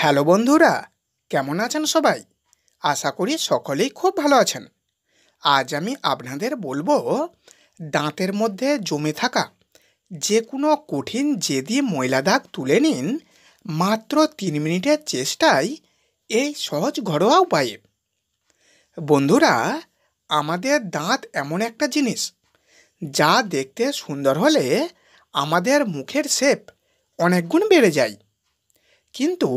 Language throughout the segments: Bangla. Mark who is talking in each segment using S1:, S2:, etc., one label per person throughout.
S1: হ্যালো বন্ধুরা কেমন আছেন সবাই আশা করি সকলেই খুব ভালো আছেন আজ আমি আপনাদের বলবো দাঁতের মধ্যে জমে থাকা যে কোনো কঠিন জেদি ময়লা দাগ তুলে নিন মাত্র তিন মিনিটের চেষ্টায় এই সহজ ঘরোয়া উপায়ে বন্ধুরা আমাদের দাঁত এমন একটা জিনিস যা দেখতে সুন্দর হলে আমাদের মুখের শেপ অনেক গুণ বেড়ে যায় কিন্তু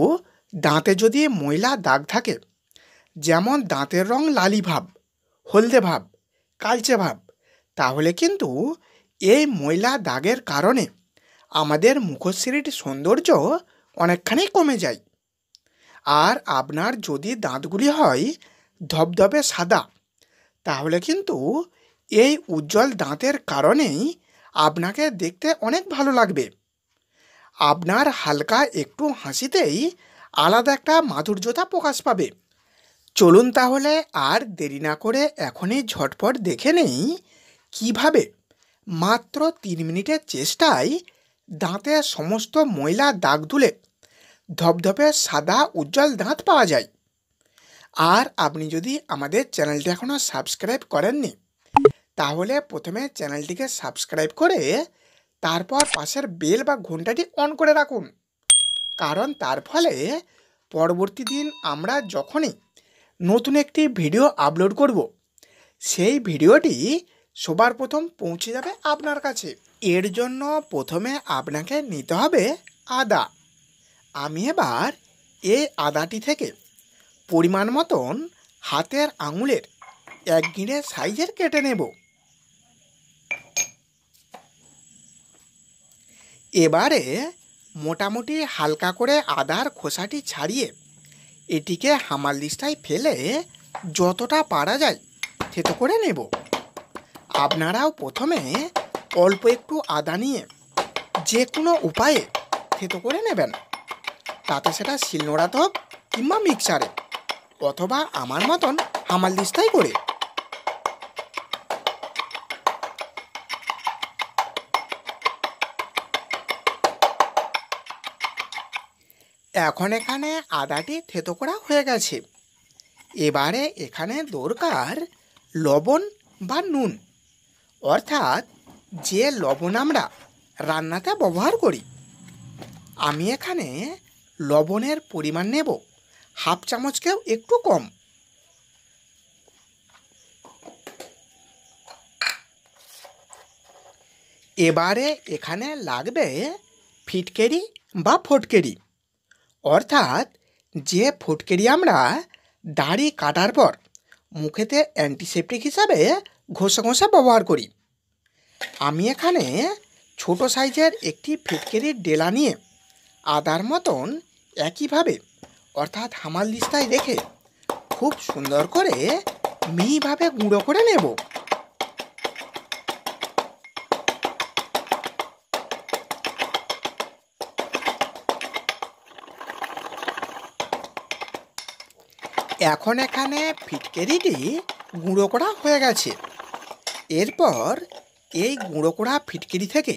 S1: দাঁতে যদি ময়লা দাগ থাকে যেমন দাঁতের রং লালি ভাব হলদে ভাব কালচে ভাব তাহলে কিন্তু এই ময়লা দাগের কারণে আমাদের মুখশ্রীর সৌন্দর্য অনেকখানি কমে যায় আর আপনার যদি দাঁতগুলি হয় ধবধবে সাদা তাহলে কিন্তু এই উজ্জ্বল দাঁতের কারণেই আপনাকে দেখতে অনেক ভালো লাগবে আপনার হালকা একটু হাসিতেই আলাদা একটা মাধুর্যতা প্রকাশ পাবে চলুন তাহলে আর দেরি না করে এখনই ঝটপট দেখে নেই কিভাবে মাত্র তিন মিনিটের চেষ্টায় দাঁতে সমস্ত ময়লা দাগ ধুলে ধপধপে সাদা উজ্জ্বল দাঁত পাওয়া যায় আর আপনি যদি আমাদের চ্যানেলটি এখনও সাবস্ক্রাইব করেননি তাহলে প্রথমে চ্যানেলটিকে সাবস্ক্রাইব করে তারপর পাশের বেল বা ঘন্টাটি অন করে রাখুন কারণ তার ফলে পরবর্তী দিন আমরা যখনই নতুন একটি ভিডিও আপলোড করব সেই ভিডিওটি সবার প্রথম পৌঁছে যাবে আপনার কাছে এর জন্য প্রথমে আপনাকে নিতে হবে আদা আমি এবার এই আদাটি থেকে পরিমাণ মতন হাতের আঙুলের এক গিঁড়ে সাইজের কেটে নেব এবারে মোটামুটি হালকা করে আদার খোসাটি ছাড়িয়ে এটিকে হামার লিস্টায় ফেলে যতটা পারা যায় থেতো করে নেব আপনারাও প্রথমে অল্প একটু আদা নিয়ে যে কোনো উপায়ে থেতো করে নেবেন তাতে সেটা শিলনোড়াতে হোক কিংবা মিক্সারে অথবা আমার মতন হামার দিস্তাই করে এখন এখানে আদাটি থেতো করা হয়ে গেছে এবারে এখানে দরকার লবণ বা নুন অর্থাৎ যে লবণ আমরা রান্নাতে ব্যবহার করি আমি এখানে লবণের পরিমাণ নেব হাফ চামচকেও একটু কম এবারে এখানে লাগবে ফিটকেরি বা ফটকেরি অর্থাৎ যে ফুটকিরি আমরা দাড়ি কাটার পর মুখেতে অ্যান্টিসেপটিক হিসাবে ঘষে ঘষে ব্যবহার করি আমি এখানে ছোট সাইজের একটি ফিটকেরির ডেলা নিয়ে আদার মতন একইভাবে অর্থাৎ হামাল দিস্তায় রেখে খুব সুন্দর করে মিহিভাবে গুঁড়ো করে নেব এখন এখানে ফিটকেরিটি গুঁড়ো করা হয়ে গেছে এরপর এই গুঁড়ো করা ফিটকেরি থেকে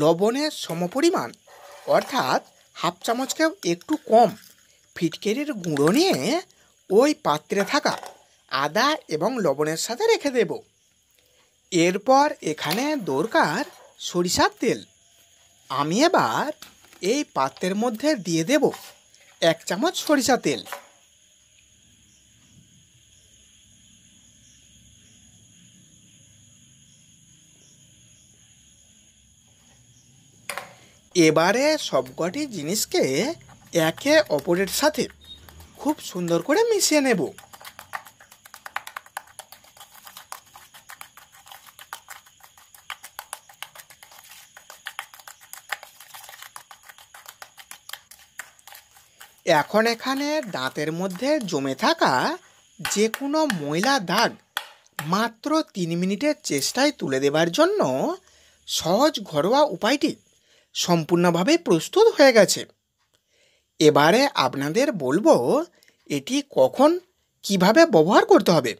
S1: লবণের সমপরিমাণ অর্থাৎ হাফ চামচকেও একটু কম ফিটকেরির গুঁড়ো নিয়ে ওই পাত্রে থাকা আদা এবং লবণের সাথে রেখে দেব এরপর এখানে দরকার সরিষার তেল আমি এবার এই পাত্রের মধ্যে দিয়ে দেব এক চামচ সরিষা তেল এবারে সবকটি জিনিসকে একে অপরের সাথে খুব সুন্দর করে মিশিয়ে নেব এখন এখানে দাঁতের মধ্যে জমে থাকা যে কোনো ময়লা দাগ মাত্র তিন মিনিটের চেষ্টায় তুলে দেবার জন্য সহজ ঘরোয়া উপায়টি সম্পূর্ণভাবে প্রস্তুত হয়ে গেছে এবারে আপনাদের বলবো এটি কখন কিভাবে ব্যবহার করতে হবে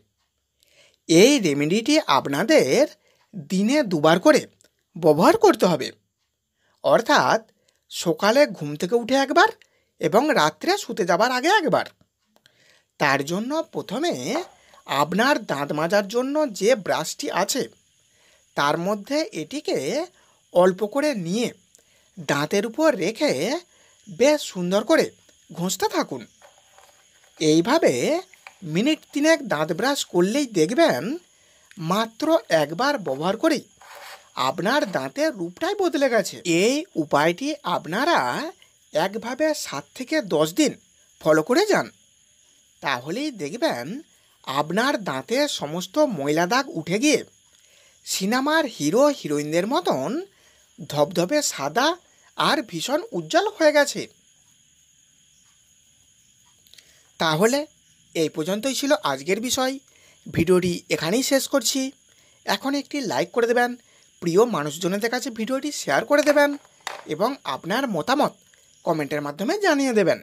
S1: এই রেমেডিটি আপনাদের দিনে দুবার করে ব্যবহার করতে হবে অর্থাৎ সকালে ঘুম থেকে উঠে একবার এবং রাত্রে শুতে যাবার আগে একবার তার জন্য প্রথমে আপনার দাঁত মাজার জন্য যে ব্রাশটি আছে তার মধ্যে এটিকে অল্প করে নিয়ে দাঁতের উপর রেখে বেশ সুন্দর করে ঘষতে থাকুন এইভাবে মিনিট তিনেক দাঁত ব্রাশ করলেই দেখবেন মাত্র একবার ব্যবহার করেই আপনার দাঁতের রূপটাই বদলে গেছে এই উপায়টি আপনারা একভাবে সাত থেকে দশ দিন ফলো করে যান তাহলেই দেখবেন আপনার দাঁতে সমস্ত ময়লা দাগ উঠে গিয়ে সিনেমার হিরো হিরোইনদের মতন ধবধবে সাদা আর ভীষণ উজ্জ্বল হয়ে গেছে তাহলে এই পর্যন্তই ছিল আজকের বিষয় ভিডিওটি এখানেই শেষ করছি এখন একটি লাইক করে দেবেন প্রিয় মানুষজনদের কাছে ভিডিওটি শেয়ার করে দেবেন এবং আপনার মতামত কমেন্টের মাধ্যমে জানিয়ে দেবেন